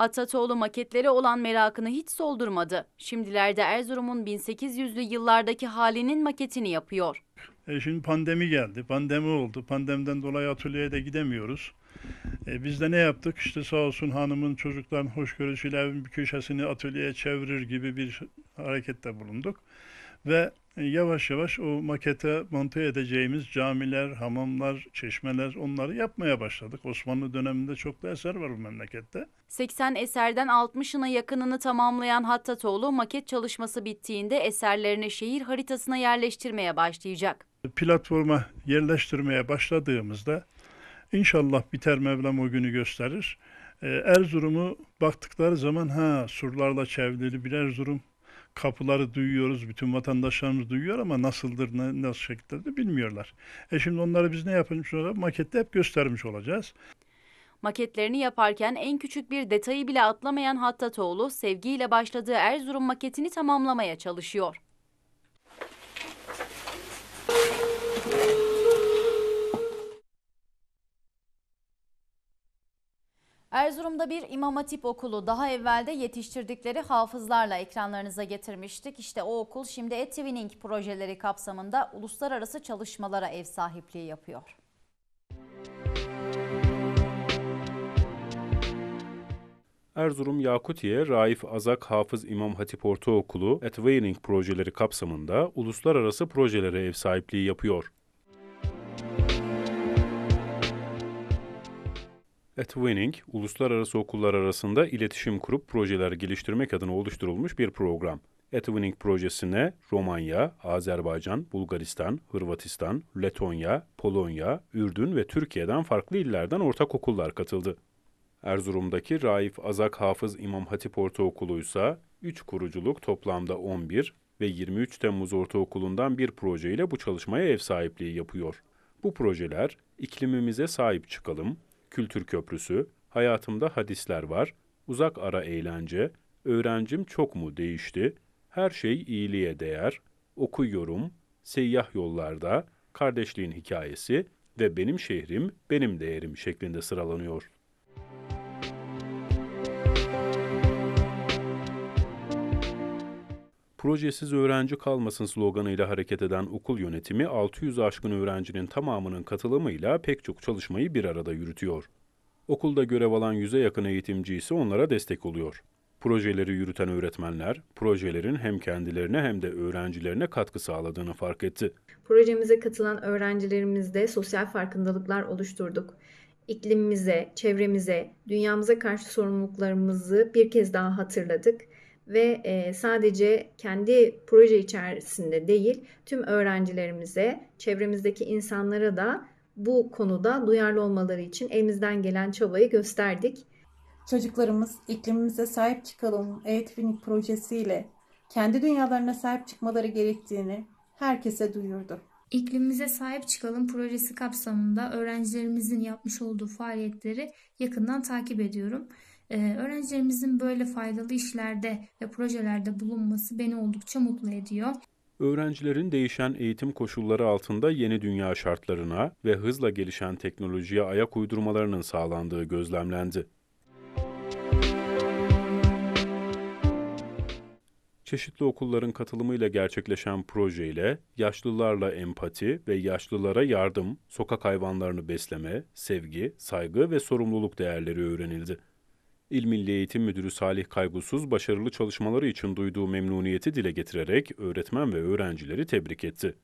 Hatatoğlu maketlere olan merakını hiç soldurmadı. Şimdilerde Erzurum'un 1800'lü yıllardaki halinin maketini yapıyor.
E şimdi pandemi geldi, pandemi oldu. Pandemiden dolayı atölyeye de gidemiyoruz. E biz de ne yaptık? İşte sağ olsun hanımın çocukların hoşgörüsüyle evin bir köşesini atölyeye çevirir gibi bir harekette bulunduk ve yavaş yavaş o makete monte edeceğimiz camiler, hamamlar, çeşmeler onları yapmaya başladık. Osmanlı döneminde çok da eser var bu memlekette.
80 eserden 60'ına yakınını tamamlayan Hattatoğlu maket çalışması bittiğinde eserlerini şehir haritasına yerleştirmeye başlayacak.
Platforma yerleştirmeye başladığımızda inşallah biter Mevlam o günü gösterir. Ee, Erzurum'u baktıkları zaman ha surlarla çevrili bir Erzurum kapıları duyuyoruz, bütün vatandaşlarımız duyuyor ama nasıldır, ne, nasıl şekillerde bilmiyorlar. E şimdi onları biz ne yapmış olacağız? Makette hep göstermiş olacağız.
Maketlerini yaparken en küçük bir detayı bile atlamayan Hattatoğlu, sevgiyle başladığı Erzurum maketini tamamlamaya çalışıyor. Erzurum'da bir İmam Hatip okulu daha evvelde yetiştirdikleri hafızlarla ekranlarınıza getirmiştik. İşte o okul şimdi Etwinning projeleri kapsamında uluslararası çalışmalara ev sahipliği yapıyor.
Erzurum Yakutiye Raif Azak Hafız İmam Hatip Ortaokulu etwinning projeleri kapsamında uluslararası projelere ev sahipliği yapıyor. at Winning, uluslararası okullar arasında iletişim kurup projeler geliştirmek adına oluşturulmuş bir program. At Winning projesine Romanya, Azerbaycan, Bulgaristan, Hırvatistan, Letonya, Polonya, Ürdün ve Türkiye'den farklı illerden ortak okullar katıldı. Erzurum'daki Raif Azak Hafız İmam Hatip Ortaokulu ise 3 kuruculuk toplamda 11 ve 23 Temmuz Ortaokulu'ndan bir projeyle bu çalışmaya ev sahipliği yapıyor. Bu projeler iklimimize sahip çıkalım, Kültür Köprüsü, Hayatımda Hadisler Var, Uzak Ara Eğlence, Öğrencim Çok Mu Değişti, Her Şey iyiliğe Değer, Okuyorum, Seyyah Yollarda, Kardeşliğin Hikayesi ve Benim Şehrim, Benim Değerim şeklinde sıralanıyor. Projesiz öğrenci kalmasın sloganıyla hareket eden okul yönetimi 600 aşkın öğrencinin tamamının katılımıyla pek çok çalışmayı bir arada yürütüyor. Okulda görev alan yüze yakın eğitimci ise onlara destek oluyor. Projeleri yürüten öğretmenler, projelerin hem kendilerine hem de öğrencilerine katkı sağladığını fark etti.
Projemize katılan öğrencilerimizde sosyal farkındalıklar oluşturduk. İklimimize, çevremize, dünyamıza karşı sorumluluklarımızı bir kez daha hatırladık ve e, sadece kendi proje içerisinde değil tüm öğrencilerimize, çevremizdeki insanlara da bu konuda duyarlı olmaları için elimizden gelen çabayı gösterdik. Çocuklarımız iklimimize sahip çıkalım eğitimlik projesiyle kendi dünyalarına sahip çıkmaları gerektiğini herkese duyurdu. İklimimize sahip çıkalım projesi kapsamında öğrencilerimizin yapmış olduğu faaliyetleri yakından takip ediyorum. Ee, öğrencilerimizin böyle faydalı işlerde ve projelerde bulunması beni oldukça mutlu ediyor.
Öğrencilerin değişen eğitim koşulları altında yeni dünya şartlarına ve hızla gelişen teknolojiye ayak uydurmalarının sağlandığı gözlemlendi. çeşitli okulların katılımıyla gerçekleşen projeyle yaşlılarla empati ve yaşlılara yardım, sokak hayvanlarını besleme, sevgi, saygı ve sorumluluk değerleri öğrenildi. İl Milli Eğitim Müdürü Salih Kaygusuz başarılı çalışmaları için duyduğu memnuniyeti dile getirerek öğretmen ve öğrencileri tebrik etti.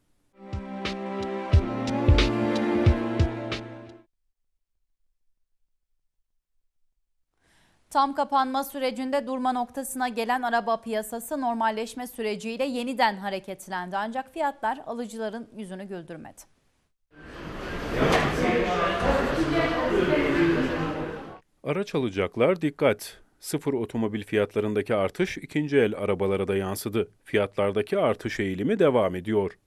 Tam kapanma sürecinde durma noktasına gelen araba piyasası normalleşme süreciyle yeniden hareketlendi ancak fiyatlar alıcıların yüzünü güldürmedi.
Araç alacaklar dikkat. Sıfır otomobil fiyatlarındaki artış ikinci el arabalara da yansıdı. Fiyatlardaki artış eğilimi devam ediyor.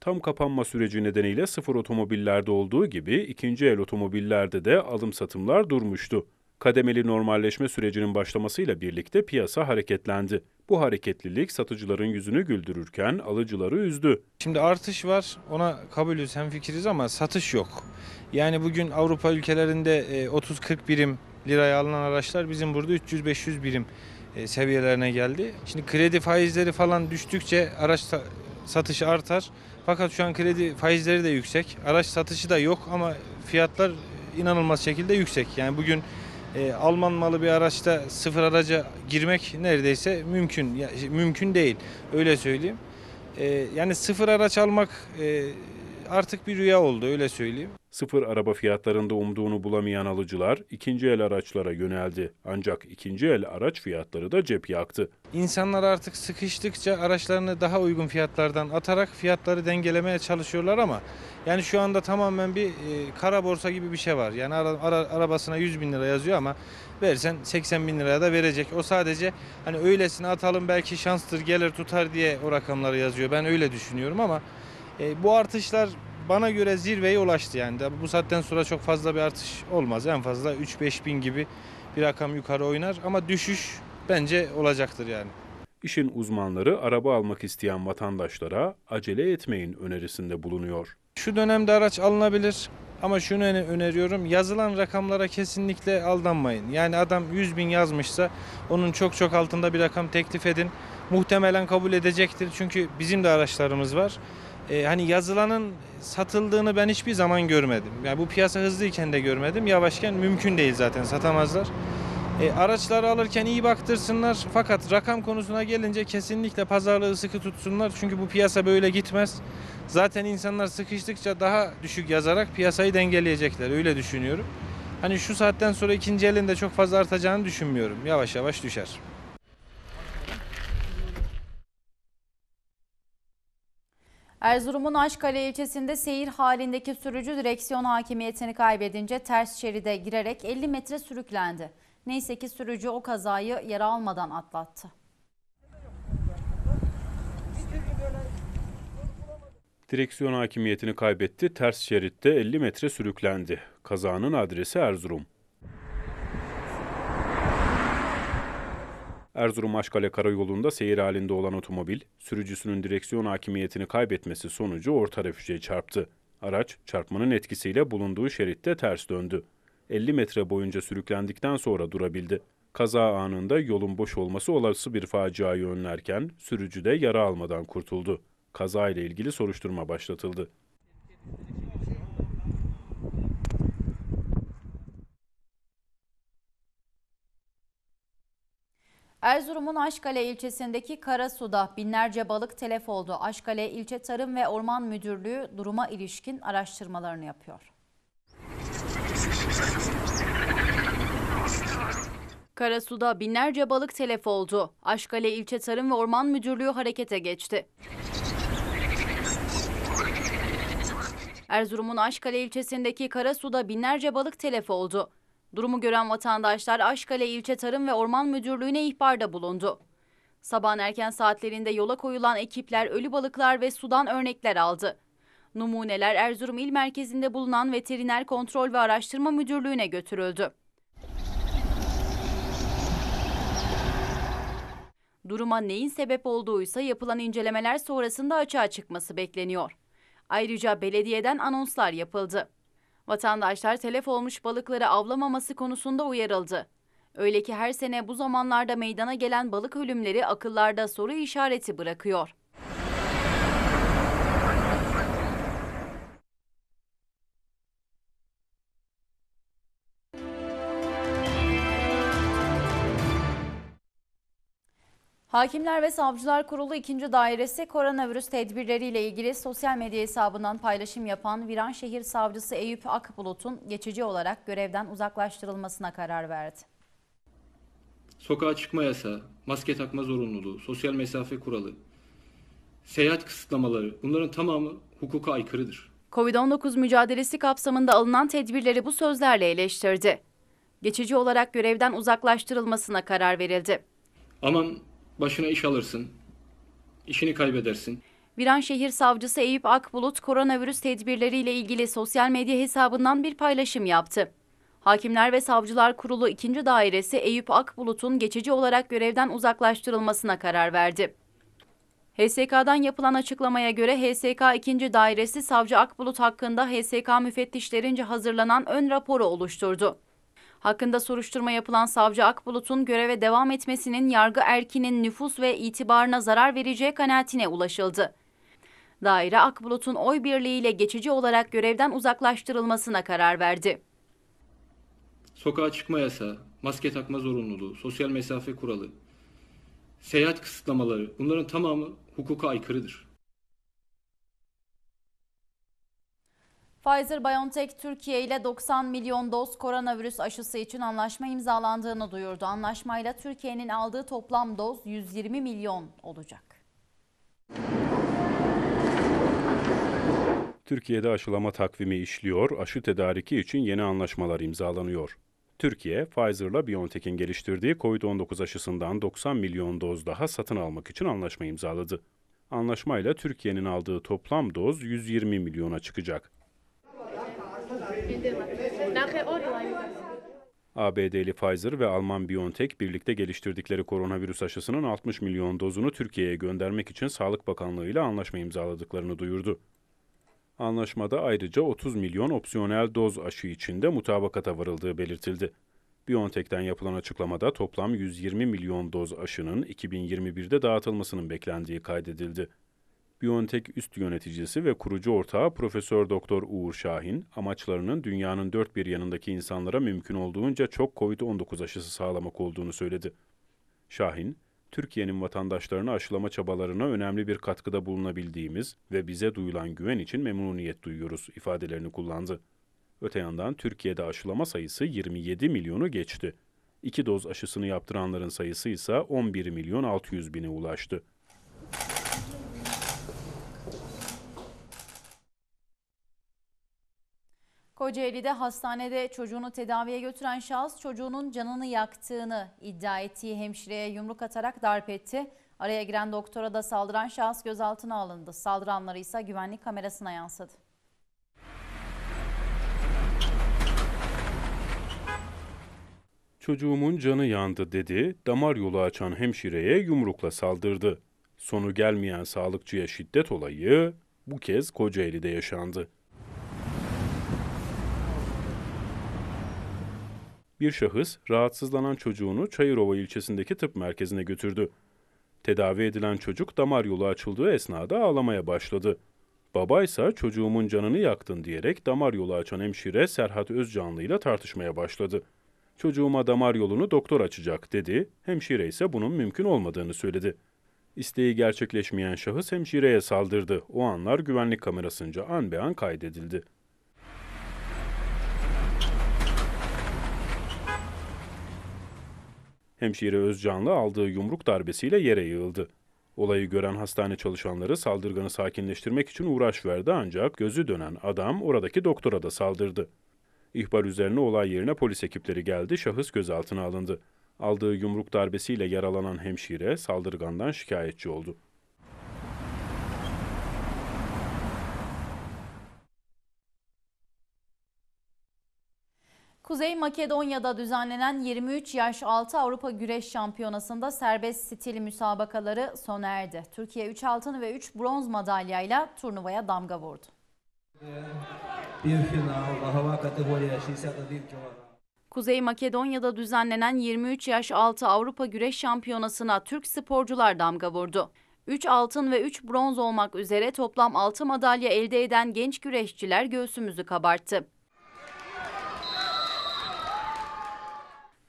Tam kapanma süreci nedeniyle sıfır otomobillerde olduğu gibi ikinci el otomobillerde de alım satımlar durmuştu. Kademeli normalleşme sürecinin başlamasıyla birlikte piyasa hareketlendi. Bu hareketlilik satıcıların yüzünü güldürürken alıcıları üzdü. Şimdi artış var ona
kabulüz fikiriz ama satış yok. Yani bugün Avrupa ülkelerinde 30-40 e, birim liraya alınan araçlar bizim burada 300-500 birim e, seviyelerine geldi. Şimdi kredi faizleri falan düştükçe araç satışı artar. Fakat şu an kredi faizleri de yüksek. Araç satışı da yok ama fiyatlar e, inanılmaz şekilde yüksek. Yani bugün e, Alman malı bir araçta sıfır araca girmek neredeyse mümkün ya,
mümkün değil öyle söyleyeyim. E, yani sıfır araç almak e, artık bir rüya oldu öyle söyleyeyim. Sıfır araba fiyatlarında umduğunu bulamayan alıcılar ikinci el araçlara yöneldi. Ancak ikinci el araç fiyatları da cep yaktı. İnsanlar artık
sıkıştıkça araçlarını daha uygun fiyatlardan atarak fiyatları dengelemeye çalışıyorlar ama yani şu anda tamamen bir e, kara borsa gibi bir şey var. Yani ara, ara, arabasına 100 bin lira yazıyor ama versen 80 bin liraya da verecek. O sadece hani öylesine atalım belki şanstır gelir tutar diye o rakamları yazıyor. Ben öyle düşünüyorum ama e, bu artışlar bana göre zirveye ulaştı yani. Tabii bu saatten sonra çok fazla bir artış olmaz. En fazla 3-5 bin gibi bir rakam yukarı oynar ama düşüş bence olacaktır yani.
İşin uzmanları araba almak isteyen vatandaşlara acele etmeyin önerisinde bulunuyor.
Şu dönemde araç alınabilir ama şunu öneriyorum yazılan rakamlara kesinlikle aldanmayın. Yani adam 100 bin yazmışsa onun çok çok altında bir rakam teklif edin. Muhtemelen kabul edecektir çünkü bizim de araçlarımız var e, hani yazılanın satıldığını ben hiçbir zaman görmedim. Yani bu piyasa hızlıyken de görmedim. Yavaşken mümkün değil zaten satamazlar. E, araçları alırken iyi baktırsınlar fakat rakam konusuna gelince kesinlikle pazarlığı sıkı tutsunlar. Çünkü bu piyasa böyle gitmez. Zaten insanlar sıkıştıkça daha düşük yazarak piyasayı dengeleyecekler. Öyle düşünüyorum. Hani şu saatten sonra ikinci elinde çok fazla artacağını düşünmüyorum. Yavaş yavaş düşer.
Erzurum'un Aşkale ilçesinde seyir halindeki sürücü direksiyon hakimiyetini kaybedince ters şeride girerek 50 metre sürüklendi. Neyse ki sürücü o kazayı yara almadan atlattı.
Direksiyon hakimiyetini kaybetti, ters şeritte 50 metre sürüklendi. Kazanın adresi Erzurum. Erzurum-Aşkale karayolunda seyir halinde olan otomobil, sürücüsünün direksiyon hakimiyetini kaybetmesi sonucu orta refüje çarptı. Araç, çarpmanın etkisiyle bulunduğu şeritte ters döndü. 50 metre boyunca sürüklendikten sonra durabildi. Kaza anında yolun boş olması olası bir faciayı önlerken sürücü de yara almadan kurtuldu. Kaza ile ilgili soruşturma başlatıldı.
Erzurum'un Aşkale ilçesindeki Karasu'da binlerce balık telef oldu. Aşkale İlçe Tarım ve Orman Müdürlüğü duruma ilişkin araştırmalarını yapıyor. Karasu'da binlerce balık telef oldu. Aşkale İlçe Tarım ve Orman Müdürlüğü harekete geçti. Erzurum'un Aşkale ilçesindeki Karasu'da binlerce balık telef oldu. Durumu gören vatandaşlar Aşkale İlçe Tarım ve Orman Müdürlüğü'ne ihbarda bulundu. Sabahın erken saatlerinde yola koyulan ekipler ölü balıklar ve sudan örnekler aldı. Numuneler Erzurum İl Merkezi'nde bulunan Veteriner Kontrol ve Araştırma Müdürlüğü'ne götürüldü. Duruma neyin sebep olduğuysa yapılan incelemeler sonrasında açığa çıkması bekleniyor. Ayrıca belediyeden anonslar yapıldı. Vatandaşlar telef olmuş balıkları avlamaması konusunda uyarıldı. Öyle ki her sene bu zamanlarda meydana gelen balık ölümleri akıllarda soru işareti bırakıyor. Hakimler ve Savcılar Kurulu 2. Dairesi koronavirüs tedbirleriyle ilgili sosyal medya hesabından paylaşım yapan Viranşehir Savcısı Eyüp Akbulut'un geçici olarak görevden uzaklaştırılmasına karar verdi.
Sokağa çıkma yasağı, maske takma zorunluluğu, sosyal mesafe kuralı, seyahat kısıtlamaları bunların tamamı hukuka aykırıdır.
Covid-19 mücadelesi kapsamında alınan tedbirleri bu sözlerle eleştirdi. Geçici olarak görevden uzaklaştırılmasına karar verildi.
Aman başına iş alırsın, işini kaybedersin.
Viranşehir Savcısı Eyüp Akbulut koronavirüs tedbirleriyle ilgili sosyal medya hesabından bir paylaşım yaptı. Hakimler ve Savcılar Kurulu 2. Dairesi Eyüp Akbulut'un geçici olarak görevden uzaklaştırılmasına karar verdi. HSK'dan yapılan açıklamaya göre HSK 2. Dairesi Savcı Akbulut hakkında HSK müfettişlerince hazırlanan ön raporu oluşturdu. Hakkında soruşturma yapılan savcı Akbulut'un göreve devam etmesinin yargı erkinin nüfus ve itibarına zarar vereceği kanaatine ulaşıldı. Daire Akbulut'un oy birliğiyle geçici olarak görevden uzaklaştırılmasına karar verdi.
Sokağa çıkma yasağı, maske takma zorunluluğu, sosyal mesafe kuralı, seyahat kısıtlamaları bunların tamamı hukuka aykırıdır.
Pfizer-BioNTech Türkiye ile 90 milyon doz koronavirüs aşısı için anlaşma imzalandığını duyurdu. Anlaşmayla Türkiye'nin aldığı toplam doz 120 milyon
olacak.
Türkiye'de aşılama takvimi işliyor, aşı tedariki için yeni anlaşmalar imzalanıyor. Türkiye, Pfizer'la BioNTech'in geliştirdiği COVID-19 aşısından 90 milyon doz daha satın almak için anlaşma imzaladı. Anlaşmayla Türkiye'nin aldığı toplam doz 120 milyona çıkacak. ABD'li Pfizer ve Alman BioNTech birlikte geliştirdikleri koronavirüs aşısının 60 milyon dozunu Türkiye'ye göndermek için Sağlık Bakanlığı ile anlaşma imzaladıklarını duyurdu. Anlaşmada ayrıca 30 milyon opsiyonel doz aşı içinde mutabakata varıldığı belirtildi. BioNTech'ten yapılan açıklamada toplam 120 milyon doz aşının 2021'de dağıtılmasının beklendiği kaydedildi. BioNTech üst yöneticisi ve kurucu ortağı Profesör Doktor Uğur Şahin, amaçlarının dünyanın dört bir yanındaki insanlara mümkün olduğunca çok COVID-19 aşısı sağlamak olduğunu söyledi. Şahin, Türkiye'nin vatandaşlarını aşılama çabalarına önemli bir katkıda bulunabildiğimiz ve bize duyulan güven için memnuniyet duyuyoruz ifadelerini kullandı. Öte yandan Türkiye'de aşılama sayısı 27 milyonu geçti. İki doz aşısını yaptıranların sayısı ise 11 milyon 600 bine ulaştı.
Kocaeli'de hastanede çocuğunu tedaviye götüren şahıs çocuğunun canını yaktığını iddia ettiği hemşireye yumruk atarak darp etti. Araya giren doktora da saldıran şahıs gözaltına alındı. Saldıranları ise güvenlik kamerasına yansıdı.
Çocuğumun canı yandı dedi, damar yolu açan hemşireye yumrukla saldırdı. Sonu gelmeyen sağlıkçıya şiddet olayı bu kez Kocaeli'de yaşandı. bir şahıs rahatsızlanan çocuğunu Çayırova ilçesindeki tıp merkezine götürdü. Tedavi edilen çocuk damar yolu açıldığı esnada ağlamaya başladı. Baba ise çocuğumun canını yaktın diyerek damar yolu açan hemşire Serhat Özcanlı ile tartışmaya başladı. Çocuğuma damar yolunu doktor açacak dedi, hemşire ise bunun mümkün olmadığını söyledi. İsteği gerçekleşmeyen şahıs hemşireye saldırdı. O anlar güvenlik kamerasınca an be an kaydedildi. Hemşire Özcanlı aldığı yumruk darbesiyle yere yığıldı. Olayı gören hastane çalışanları saldırganı sakinleştirmek için uğraş verdi ancak gözü dönen adam oradaki doktora da saldırdı. İhbar üzerine olay yerine polis ekipleri geldi, şahıs gözaltına alındı. Aldığı yumruk darbesiyle yaralanan hemşire saldırgandan şikayetçi oldu.
Kuzey Makedonya'da düzenlenen 23 yaş altı Avrupa Güreş Şampiyonası'nda serbest stil müsabakaları sona erdi. Türkiye 3 altın ve 3 bronz madalyayla turnuvaya damga vurdu. Kuzey Makedonya'da düzenlenen 23 yaş altı Avrupa Güreş Şampiyonası'na Türk sporcular damga vurdu. 3 altın ve 3 bronz olmak üzere toplam 6 madalya elde eden genç güreşçiler göğsümüzü kabarttı.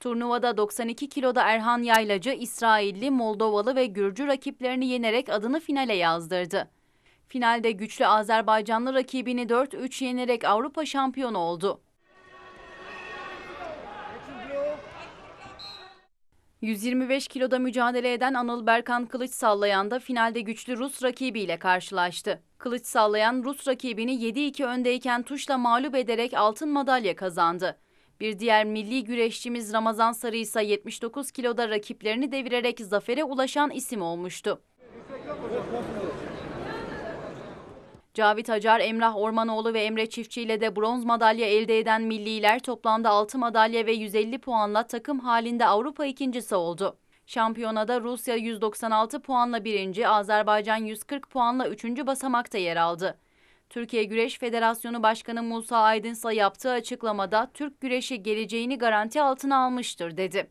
Turnuvada 92 kiloda Erhan Yaylacı, İsrailli, Moldovalı ve Gürcü rakiplerini yenerek adını finale yazdırdı. Finalde güçlü Azerbaycanlı rakibini 4-3 yenerek Avrupa şampiyonu oldu. 125 kiloda mücadele eden Anıl Berkan Kılıç sallayan da finalde güçlü Rus rakibiyle karşılaştı. Kılıç sallayan Rus rakibini 7-2 öndeyken tuşla mağlup ederek altın madalya kazandı. Bir diğer milli güreşçimiz Ramazan Sarı ise 79 kiloda rakiplerini devirerek zafere ulaşan isim olmuştu. Cavit Acar, Emrah Ormanoğlu ve Emre Çiftçi ile de bronz madalya elde eden milliler toplamda 6 madalya ve 150 puanla takım halinde Avrupa ikincisi oldu. Şampiyonada Rusya 196 puanla birinci, Azerbaycan 140 puanla üçüncü basamakta yer aldı. Türkiye Güreş Federasyonu Başkanı Musa Aydın ise yaptığı açıklamada Türk güreşi geleceğini garanti altına almıştır dedi.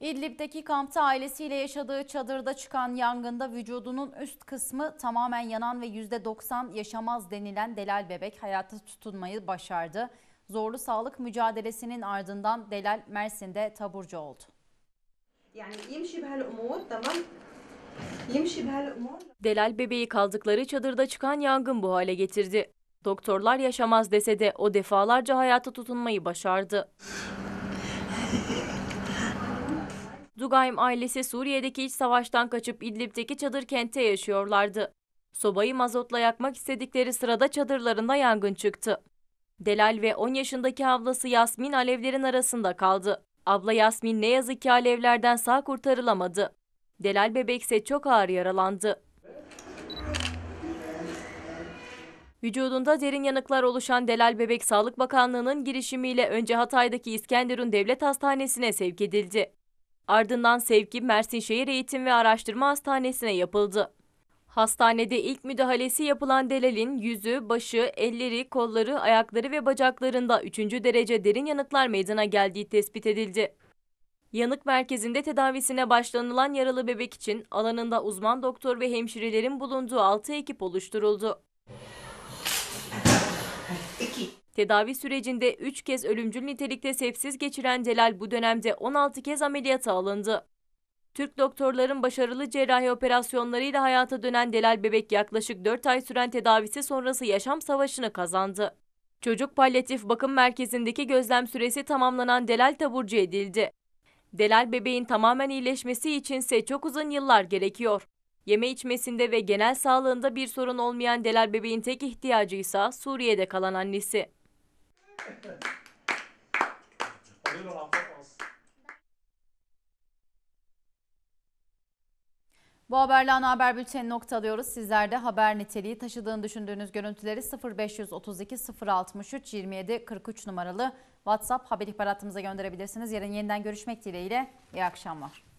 İdlib'deki kampta ailesiyle yaşadığı çadırda çıkan yangında vücudunun üst kısmı tamamen yanan ve %90 yaşamaz denilen Delal Bebek hayata tutunmayı başardı. Zorlu sağlık mücadelesinin ardından Delal Mersin'de taburcu oldu.
Delal bebeği kaldıkları çadırda çıkan yangın bu hale getirdi. Doktorlar yaşamaz dese de o defalarca hayata tutunmayı başardı. Dugaym ailesi Suriye'deki iç savaştan kaçıp İdlib'deki çadır kente yaşıyorlardı. Sobayı mazotla yakmak istedikleri sırada çadırlarında yangın çıktı. Delal ve 10 yaşındaki ablası Yasmin alevlerin arasında kaldı. Abla Yasmin ne yazık ki alevlerden sağ kurtarılamadı. Delal bebek ise çok ağır yaralandı. Vücudunda derin yanıklar oluşan Delal Bebek Sağlık Bakanlığı'nın girişimiyle önce Hatay'daki İskenderun Devlet Hastanesi'ne sevk edildi. Ardından sevki Mersin Şehir Eğitim ve Araştırma Hastanesi'ne yapıldı. Hastanede ilk müdahalesi yapılan Delal'in yüzü, başı, elleri, kolları, ayakları ve bacaklarında 3. derece derin yanıklar meydana geldiği tespit edildi. Yanık merkezinde tedavisine başlanılan yaralı bebek için alanında uzman doktor ve hemşirelerin bulunduğu 6 ekip oluşturuldu. Tedavi sürecinde 3 kez ölümcül nitelikte sepsiz geçiren Delal bu dönemde 16 kez ameliyata alındı. Türk doktorların başarılı cerrahi operasyonlarıyla hayata dönen Delal Bebek yaklaşık 4 ay süren tedavisi sonrası yaşam savaşını kazandı. Çocuk palyatif bakım merkezindeki gözlem süresi tamamlanan Delal taburcu edildi. Delal bebeğin tamamen iyileşmesi içinse çok uzun yıllar gerekiyor. Yeme içmesinde ve genel sağlığında bir sorun olmayan Delal bebeğin tek ihtiyacı ise Suriye'de kalan annesi.
Bu haberle ana haber bülteni nokta alıyoruz. Sizler de haber niteliği taşıdığını düşündüğünüz görüntüleri 0532 063 27 43 numaralı WhatsApp haber ihbaratımıza gönderebilirsiniz. Yarın yeniden görüşmek dileğiyle iyi akşamlar.